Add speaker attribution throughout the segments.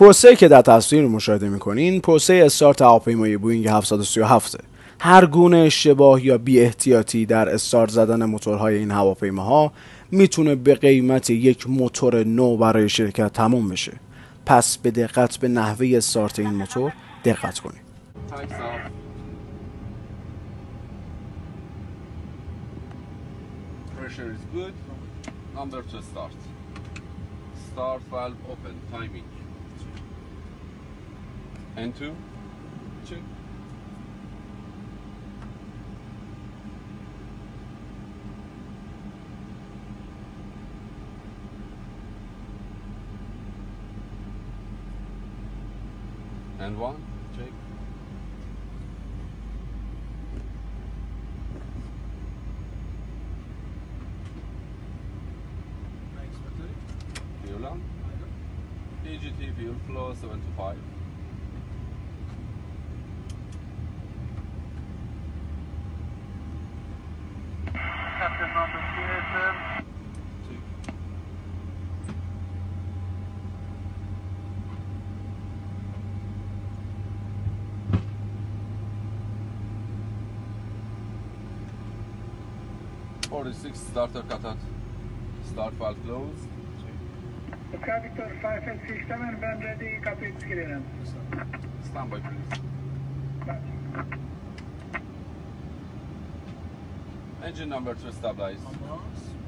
Speaker 1: پروسه که در تصویر مشاهده میکنین پروسه استارت هواپیمای بوینگ 737 هر گونه اشتباه یا بی احتیاطی در استارت زدن موتورهای این هواپیماها میتونه به قیمت یک موتور نو برای شرکت تموم بشه پس به دقت به نحوه استارت این موتور دقت کنید Start valve open. Timing. and two. Two. And one, Jake. Thanks, Patrick. Fuel on. AGT fuel flow 75. 46 starter cut out. Start valve closed. Okey Victor 5 6 ben ready kapıyı girelim. Standby please. engine number to stabilize.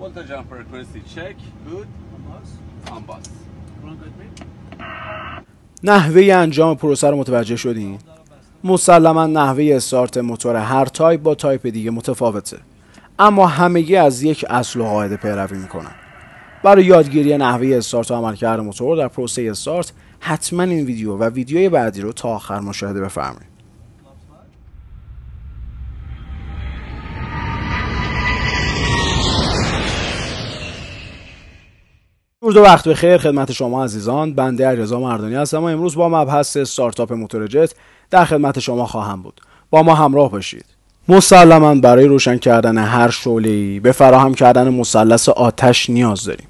Speaker 1: Voltage frequency check. Good. نحوه انجام پروسه رو متوجه شدین؟ مسلما نحوه استارت موتور هر تایپ با تایپ دیگه متفاوته اما همگی از یک اصل و قاعده پیروی میکنن برای یادگیری نحوه استارت و عملکرد موتور در پروسه استارت حتما این ویدیو و ویدیوی بعدی رو تا آخر مشاهده بفرمایید روز و وقت بخیر خدمت شما عزیزان بنده علیرضا مردانی هستم و امروز با مبحث استارتاپ جت در خدمت شما خواهم بود با ما همراه باشید مسلما برای روشن کردن هر ای به فراهم کردن مثلث آتش نیاز داریم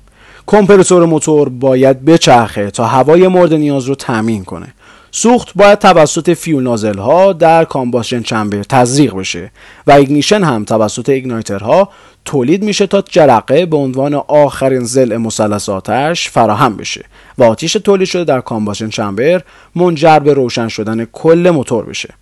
Speaker 1: کمپرسور موتور باید بچرخه تا هوای مورد نیاز رو تامین کنه سوخت باید توسط فیول نازل ها در کامباشن چمبر تزریق بشه و ایگنیشن هم توسط ها تولید میشه تا جرقه به عنوان آخرین زل مثلث آتش فراهم بشه و آتیش تولید شده در کامباشن چمبر منجر به روشن شدن کل موتور بشه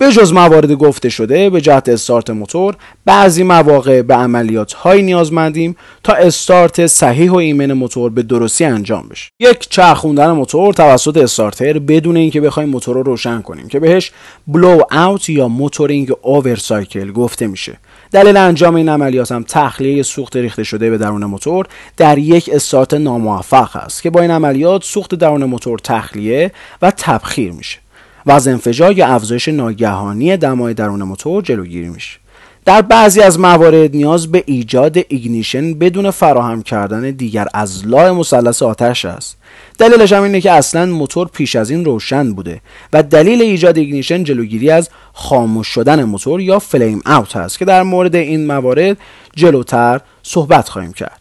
Speaker 1: به جز موارد گفته شده به جهت استارت موتور بعضی مواقع به عملیات هایی نیازمندیم تا استارت صحیح و ایمن موتور به درستی انجام بشه یک چرخوندن موتور توسط استارتر بدون اینکه بخوایم موتور رو روشن کنیم که بهش بلو اوت یا موتورینگ سایکل گفته میشه دلیل انجام این عملیات هم تخلیه سوخت ریخته شده به درون موتور در یک استارت ناموفق است که با این عملیات سوخت درون موتور تخلیه و تبخیر میشه و از انفجار یا افزایش ناگهانی دمای درون موتور جلوگیری میشه در بعضی از موارد نیاز به ایجاد ایگنیشن بدون فراهم کردن دیگر از لای مثلث آتش است دلیلش هم اینه که اصلا موتور پیش از این روشن بوده و دلیل ایجاد ایگنیشن جلوگیری از خاموش شدن موتور یا فلیم اوت است که در مورد این موارد جلوتر صحبت خواهیم کرد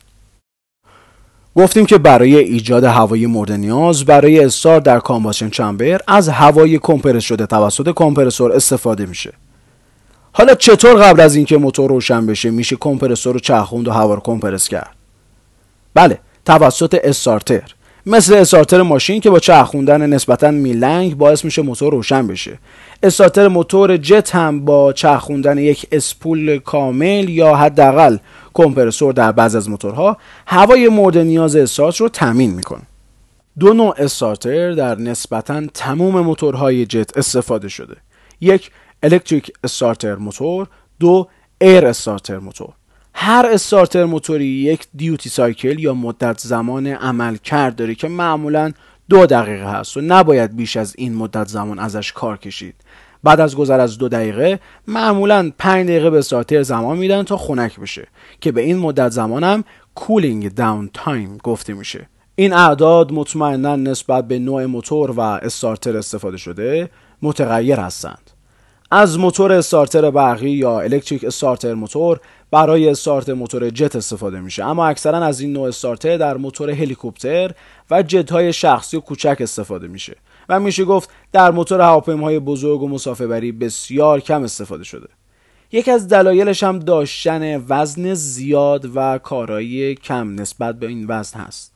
Speaker 1: گفتیم که برای ایجاد هوای مورد نیاز برای استار در کامباشن چمبر از هوای کمپرس شده توسط کمپرسور استفاده میشه حالا چطور قبل از اینکه موتور روشن بشه میشه کمپرسور رو چرخوند و هوا رو کمپرس کرد بله توسط استارتر مثل استارتر ماشین که با چرخوندن نسبتا میلنگ باعث میشه موتور روشن بشه استارتر موتور جت هم با چرخوندن یک اسپول کامل یا حداقل کمپرسور در بعض از موتورها هوای مورد نیاز استارت رو تامین میکنه دو نوع استارتر در نسبتا تمام موتورهای جت استفاده شده یک الکتریک استارتر موتور دو ایر استارتر موتور هر استارتر موتوری یک دیوتی سایکل یا مدت زمان عمل کرد داره که معمولا دو دقیقه هست و نباید بیش از این مدت زمان ازش کار کشید بعد از گذر از دو دقیقه معمولا پنج دقیقه به استارتر زمان میدن تا خنک بشه که به این مدت زمانم کولینگ داون تایم گفته میشه این اعداد مطمئنا نسبت به نوع موتور و استارتر استفاده شده متغیر هستند از موتور استارتر برقی یا الکتریک استارتر موتور برای استارت موتور جت استفاده میشه اما اکثرا از این نوع استارتر در موتور هلیکوپتر و جت شخصی و کوچک استفاده میشه و میشه گفت در موتور هواپیماهای بزرگ و مسافربری بسیار کم استفاده شده یکی از دلایلش هم داشتن وزن زیاد و کارایی کم نسبت به این وزن هست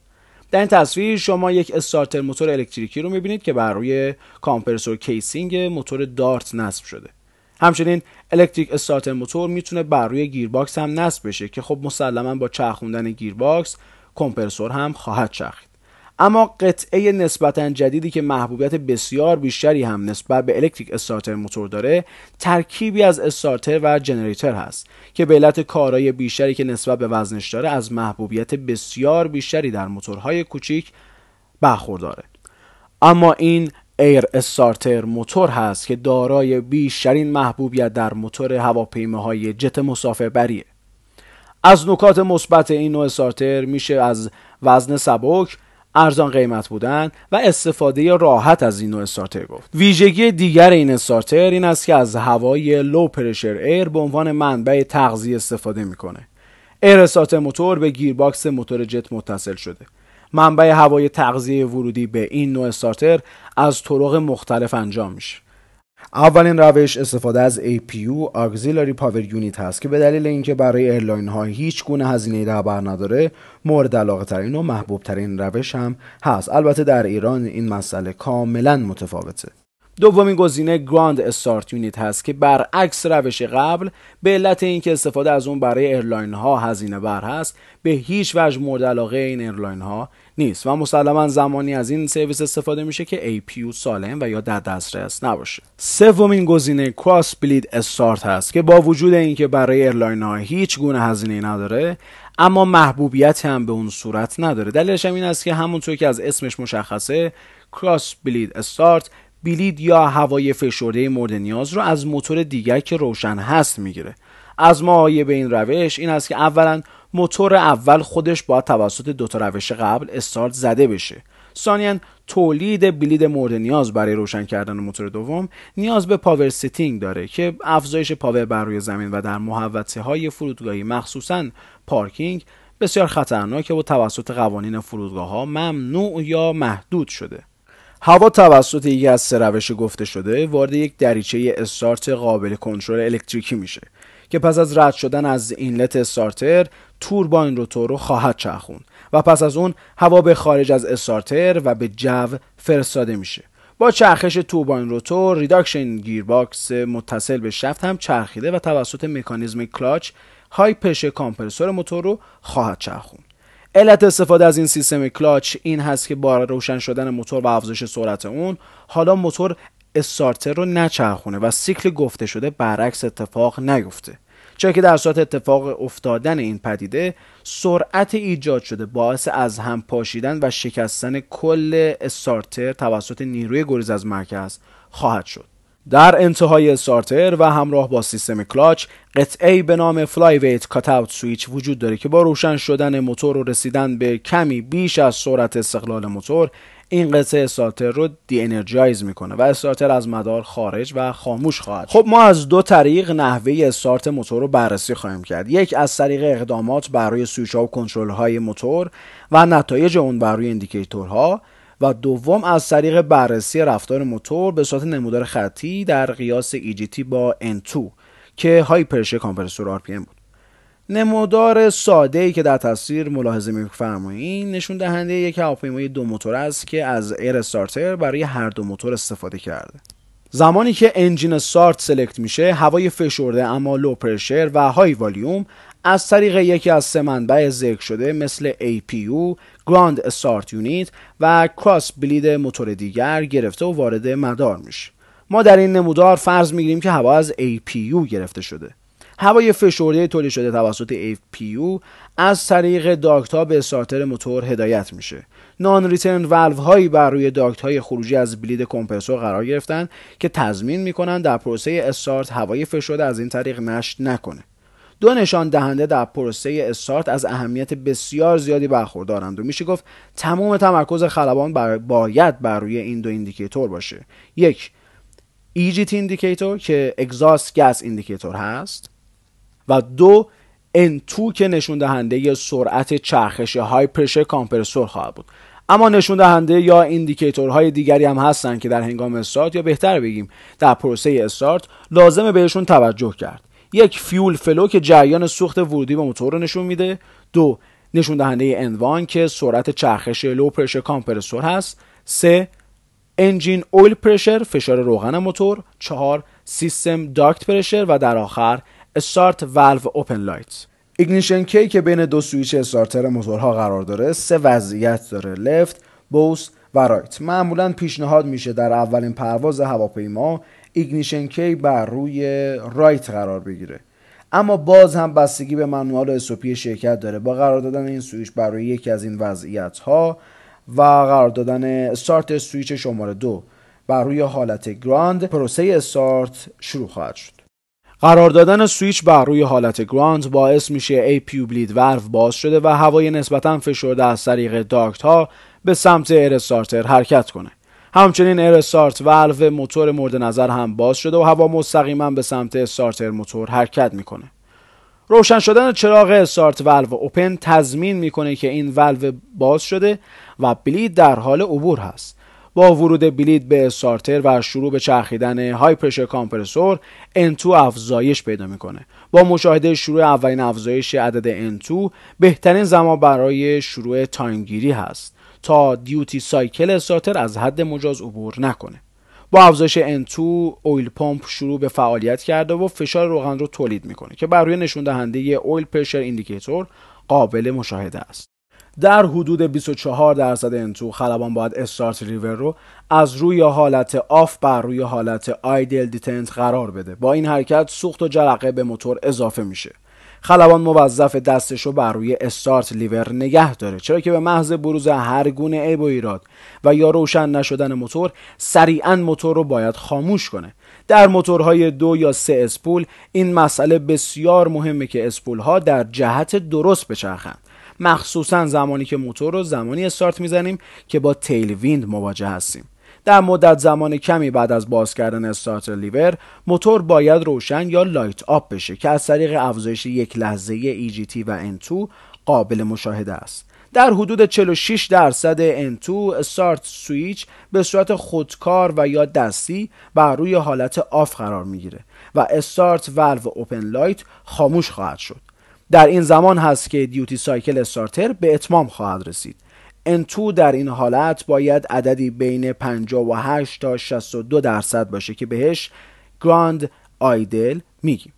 Speaker 1: در این تصویر شما یک استارتر موتور الکتریکی رو میبینید که بر روی کامپرسور کیسینگ موتور دارت نصب شده همچنین الکتریک استارتر موتور میتونه بر روی گیرباکس هم نصب بشه که خب مسلما با چرخوندن گیرباکس کمپرسور هم خواهد چرخید اما قطعه نسبتا جدیدی که محبوبیت بسیار بیشتری هم نسبت به الکتریک استارتر موتور داره ترکیبی از استارتر و جنریتر هست که به علت کارایی بیشتری که نسبت به وزنش داره از محبوبیت بسیار بیشتری در موتورهای کوچیک برخورداره اما این ایر استارتر موتور هست که دارای بیشترین محبوبیت در موتور هواپیماهای جت مسافربریه از نکات مثبت این نوع استارتر میشه از وزن سبک ارزان قیمت بودن و استفاده راحت از این نوع استارتر گفت ویژگی دیگر این استارتر این است که از هوای لو پرشر ایر به عنوان منبع تغذیه استفاده میکنه ایر استارتر موتور به گیرباکس موتور جت متصل شده منبع هوای تغذیه ورودی به این نوع استارتر از طرق مختلف انجام میشه اولین روش استفاده از APU Auxiliary Power Unit هست که به دلیل اینکه برای ایرلاین ها هیچ گونه هزینه بر نداره مورد علاقه ترین و محبوب ترین روش هم هست البته در ایران این مسئله کاملا متفاوته دومین گزینه گراند استارت یونیت هست که برعکس روش قبل به علت اینکه استفاده از اون برای ایرلاین ها هزینه بر هست به هیچ وجه مورد علاقه این ایرلاین ها نیست و مسلما زمانی از این سرویس استفاده میشه که APU سالم و یا در دسترس نباشه سومین گزینه کراس بلید استارت هست که با وجود اینکه برای ایرلاین ها هیچ گونه هزینه نداره اما محبوبیت هم به اون صورت نداره دلیلش هم این است که همونطور که از اسمش مشخصه کراس بلید استارت بلید یا هوای فشرده مورد نیاز رو از موتور دیگر که روشن هست میگیره از ما به این روش این است که اولا موتور اول خودش باید توسط دو تا روش قبل استارت زده بشه ثانیا تولید بلید مورد نیاز برای روشن کردن موتور دوم نیاز به پاور سیتینگ داره که افزایش پاور بر روی زمین و در محوطه های فرودگاهی مخصوصا پارکینگ بسیار خطرناکه و توسط قوانین فرودگاه ها ممنوع یا محدود شده هوا توسط یکی از سه روش گفته شده وارد یک دریچه استارت قابل کنترل الکتریکی میشه که پس از رد شدن از اینلت استارتر تورباین روتور رو خواهد چرخون و پس از اون هوا به خارج از استارتر و به جو فرستاده میشه با چرخش تورباین روتور ریداکشن گیرباکس متصل به شفت هم چرخیده و توسط مکانیزم کلاچ های پشه کامپرسور موتور رو خواهد چرخون علت استفاده از این سیستم کلاچ این هست که با روشن شدن موتور و افزایش سرعت اون حالا موتور استارتر رو نچرخونه و سیکل گفته شده برعکس اتفاق نیفته چرا که در صورت اتفاق افتادن این پدیده سرعت ایجاد شده باعث از هم پاشیدن و شکستن کل استارتر توسط نیروی گریز از مرکز خواهد شد در انتهای استارتر و همراه با سیستم کلاچ قطعه به نام کات کاتاوت سویچ وجود داره که با روشن شدن موتور و رسیدن به کمی بیش از سرعت استقلال موتور این قطعه استارتر رو دی انرژایز میکنه و استارتر از مدار خارج و خاموش خواهد خب ما از دو طریق نحوه استارت موتور رو بررسی خواهیم کرد یک از طریق اقدامات برای سویچ ها و کنترل های موتور و نتایج اون بر روی و دوم از طریق بررسی رفتار موتور به صورت نمودار خطی در قیاس EGT با N2 که پرشه کامپرسور RPM بود نمودار ساده ای که در تصویر ملاحظه میفرمایید نشون دهنده یک هواپیمای دو موتور است که از ایر استارتر برای هر دو موتور استفاده کرده زمانی که انجین سارت سلکت میشه هوای فشرده اما لو پرشر و های والیوم از طریق یکی از سه منبع ذکر شده مثل APU، گراند Start یونیت و Cross bleed موتور دیگر گرفته و وارد مدار میشه. ما در این نمودار فرض میگیریم که هوا از APU گرفته شده. هوای فشرده تولید شده توسط APU از طریق داکتا به استارتر موتور هدایت میشه. نان ریترن ولو هایی بر روی داکت های خروجی از بلید کمپرسور قرار گرفتن که تضمین میکنن در پروسه استارت هوای فشرده از این طریق نشت نکنه. دو نشان دهنده در پروسه استارت از اهمیت بسیار زیادی برخوردارند و میشه گفت تمام تمرکز خلبان باید بر روی این دو ایندیکیتور باشه یک ایجیت e ایندیکیتور که اگزاست گس ایندیکیتور هست و دو تو که نشون دهنده سرعت چرخش های پرشر کامپرسور خواهد بود اما نشون دهنده یا های دیگری هم هستند که در هنگام استارت یا بهتر بگیم در پروسه استارت لازمه بهشون توجه کرد یک فیول فلو که جریان سوخت ورودی به موتور رو نشون میده دو نشون دهنده انوان که سرعت چرخش لو پرشر کامپرسور هست سه انجین اویل پرشر فشار روغن موتور چهار سیستم داکت پرشر و در آخر استارت والو اوپن لایت ایگنیشن کی که بین دو سویچ استارتر موتورها قرار داره سه وضعیت داره لفت بوس و رایت معمولا پیشنهاد میشه در اولین پرواز هواپیما ایگنیشن کی بر روی رایت قرار بگیره اما باز هم بستگی به منوال اسوپی شرکت داره با قرار دادن این سویچ بر روی یکی از این وضعیت ها و قرار دادن استارت سویچ شماره دو بر روی حالت گراند پروسه استارت شروع خواهد شد قرار دادن سویچ بر روی حالت گراند باعث میشه ای پیو بلید ورف باز شده و هوای نسبتا فشرده از طریق داکت ها به سمت ارستارتر حرکت کنه همچنین ایر استارت والو موتور مورد نظر هم باز شده و هوا مستقیما به سمت استارتر موتور حرکت میکنه روشن شدن چراغ استارت ولو اوپن تضمین میکنه که این ولو باز شده و بلید در حال عبور هست با ورود بلید به استارتر و شروع به چرخیدن های پرشر کامپرسور N2 افزایش پیدا میکنه با مشاهده شروع اولین افزایش عدد N2 بهترین زمان برای شروع تایمگیری هست تا دیوتی سایکل استارتر از حد مجاز عبور نکنه با افزایش N2 اویل پمپ شروع به فعالیت کرده و فشار روغن رو تولید میکنه که بر روی نشون دهنده اویل پرشر ایندیکیتور قابل مشاهده است در حدود 24 درصد انتو خلبان باید استارت ریور رو از روی حالت آف بر روی حالت آیدل دیتنت قرار بده با این حرکت سوخت و جرقه به موتور اضافه میشه خلبان موظف دستش رو بر روی استارت لیور نگه داره چرا که به محض بروز هر گونه عیب و ایراد و یا روشن نشدن موتور سریعا موتور رو باید خاموش کنه در موتورهای دو یا سه اسپول این مسئله بسیار مهمه که اسپول ها در جهت درست بچرخند مخصوصا زمانی که موتور رو زمانی استارت میزنیم که با تیل ویند مواجه هستیم در مدت زمان کمی بعد از باز کردن استارت لیور موتور باید روشن یا لایت آپ بشه که از طریق افزایش یک لحظه تی e و ان 2 قابل مشاهده است در حدود 46 درصد ان 2 استارت سویچ به صورت خودکار و یا دستی بر روی حالت آف قرار میگیره و استارت ولو اوپن لایت خاموش خواهد شد در این زمان هست که دیوتی سایکل استارتر به اتمام خواهد رسید انتو در این حالت باید عددی بین 58 تا 62 درصد باشه که بهش گراند آیدل میگیم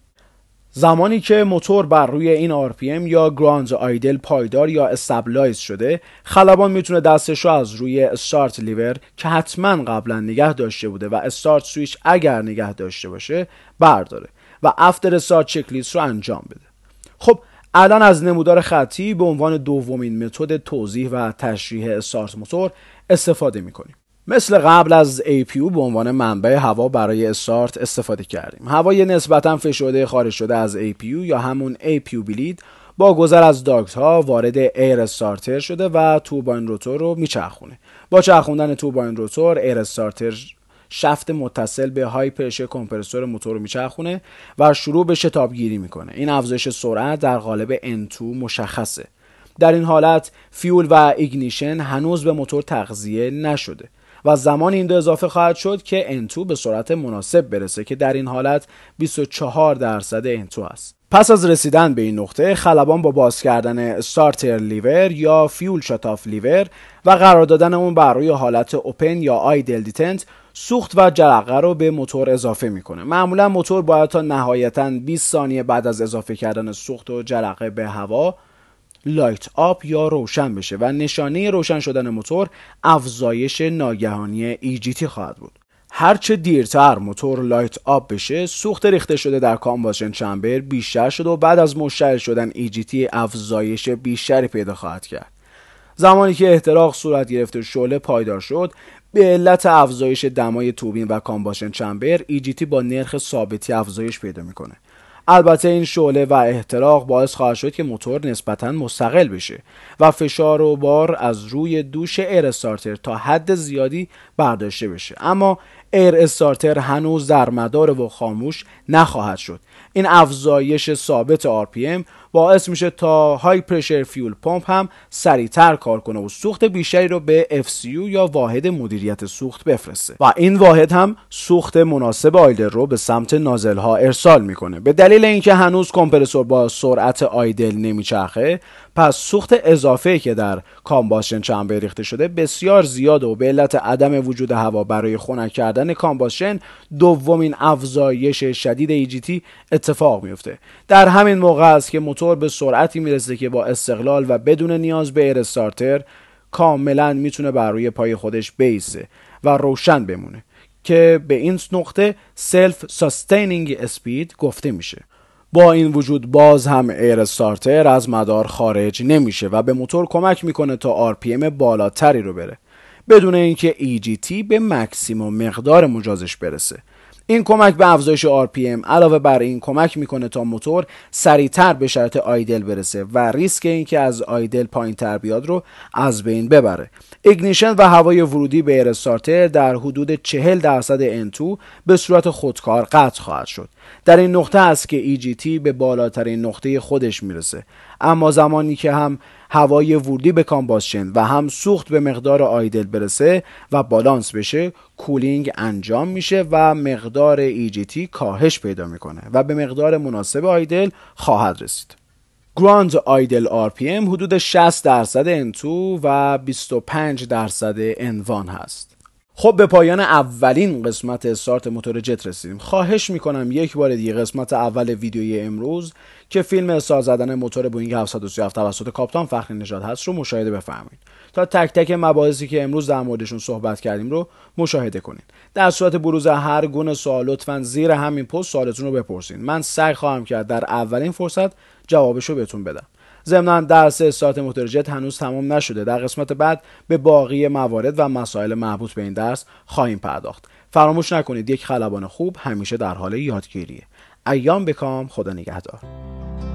Speaker 1: زمانی که موتور بر روی این RPM یا گراند آیدل پایدار یا استبلایز شده خلبان میتونه دستش رو از روی استارت لیور که حتما قبلا نگه داشته بوده و استارت سویچ اگر نگه داشته باشه برداره و افتر استارت چکلیس رو انجام بده خب الان از نمودار خطی به عنوان دومین متد توضیح و تشریح استارت موتور استفاده میکنیم مثل قبل از APU به عنوان منبع هوا برای استارت استفاده کردیم. هوای نسبتا فشرده خارج شده از APU یا همون APU بلید با گذر از داکت ها وارد ایر استارتر شده و توباین روتور رو میچرخونه. با چرخوندن توباین روتور ایر استارتر شفت متصل به های پرشه کمپرسور موتور رو میچرخونه و شروع به شتابگیری میکنه این افزایش سرعت در قالب N2 مشخصه در این حالت فیول و ایگنیشن هنوز به موتور تغذیه نشده و زمان این دو اضافه خواهد شد که N2 به سرعت مناسب برسه که در این حالت 24 درصد N2 است. پس از رسیدن به این نقطه خلبان با باز کردن سارتر لیور یا فیول شتاف لیور و قرار دادن اون بر روی حالت اوپن یا آیدل دیتنت سوخت و جرقه رو به موتور اضافه میکنه معمولا موتور باید تا نهایتا 20 ثانیه بعد از اضافه کردن سوخت و جرقه به هوا لایت آپ یا روشن بشه و نشانه روشن شدن موتور افزایش ناگهانی ایجیتی e خواهد بود هرچه دیرتر موتور لایت آپ بشه سوخت ریخته شده در کامباشن چمبر بیشتر شده و بعد از مشتعل شدن ایجیتی e افزایش بیشتری پیدا خواهد کرد زمانی که احتراق صورت گرفته شعله پایدار شد به علت افزایش دمای توبین و کامباشن چمبر ایجیتی e با نرخ ثابتی افزایش پیدا میکنه البته این شعله و احتراق باعث خواهد شد که موتور نسبتا مستقل بشه و فشار و بار از روی دوش ایر استارتر تا حد زیادی برداشته بشه اما ایر استارتر هنوز در مدار و خاموش نخواهد شد این افزایش ثابت RPM باعث میشه تا های پرشر فیول پمپ هم سریعتر کار کنه و سوخت بیشتری رو به FCU یا واحد مدیریت سوخت بفرسته و این واحد هم سوخت مناسب آیدل رو به سمت نازل ها ارسال میکنه به دلیل اینکه هنوز کمپرسور با سرعت آیدل نمیچرخه پس سوخت اضافه که در کامباشن چند ریخته شده بسیار زیاد و به علت عدم وجود هوا برای خنک کردن کامباشن دومین افزایش شدید ایجیتی اتفاق میفته در همین موقع است که به سرعتی میرسه که با استقلال و بدون نیاز به ایر استارتر کاملا میتونه بر روی پای خودش بیسه و روشن بمونه که به این نقطه سلف ساستینینگ اسپید گفته میشه با این وجود باز هم ایر استارتر از مدار خارج نمیشه و به موتور کمک میکنه تا آر بالاتری رو بره بدون اینکه EGT به مکسیموم مقدار مجازش برسه این کمک به افزایش RPM علاوه بر این کمک میکنه تا موتور سریعتر به شرط آیدل برسه و ریسک اینکه از آیدل پایین تر بیاد رو از بین ببره اگنیشن و هوای ورودی به ایر در حدود 40 درصد N2 به صورت خودکار قطع خواهد شد در این نقطه است که EGT به بالاترین نقطه خودش میرسه اما زمانی که هم هوای ورودی به کامباسشن و هم سوخت به مقدار آیدل برسه و بالانس بشه کولینگ انجام میشه و مقدار EGT کاهش پیدا میکنه و به مقدار مناسب آیدل خواهد رسید گراند آیدل RPM حدود 60 درصد N2 و 25 درصد N1 هست خب به پایان اولین قسمت استارت موتور جت رسیدیم خواهش میکنم یک بار دیگه قسمت اول ویدیوی امروز که فیلم استار زدن موتور بوینگ 737 توسط کاپتان فخری نژاد هست رو مشاهده بفرمایید تا تک تک مباحثی که امروز در موردشون صحبت کردیم رو مشاهده کنید در صورت بروز هر گونه سوال لطفا زیر همین پست سوالتون رو بپرسید من سعی خواهم کرد در اولین فرصت جوابش رو بهتون بدم ضمنا درس استارت جت هنوز تمام نشده در قسمت بعد به باقی موارد و مسائل مربوط به این درس خواهیم پرداخت فراموش نکنید یک خلبان خوب همیشه در حال یادگیریه ایام بکام خدا نگهدار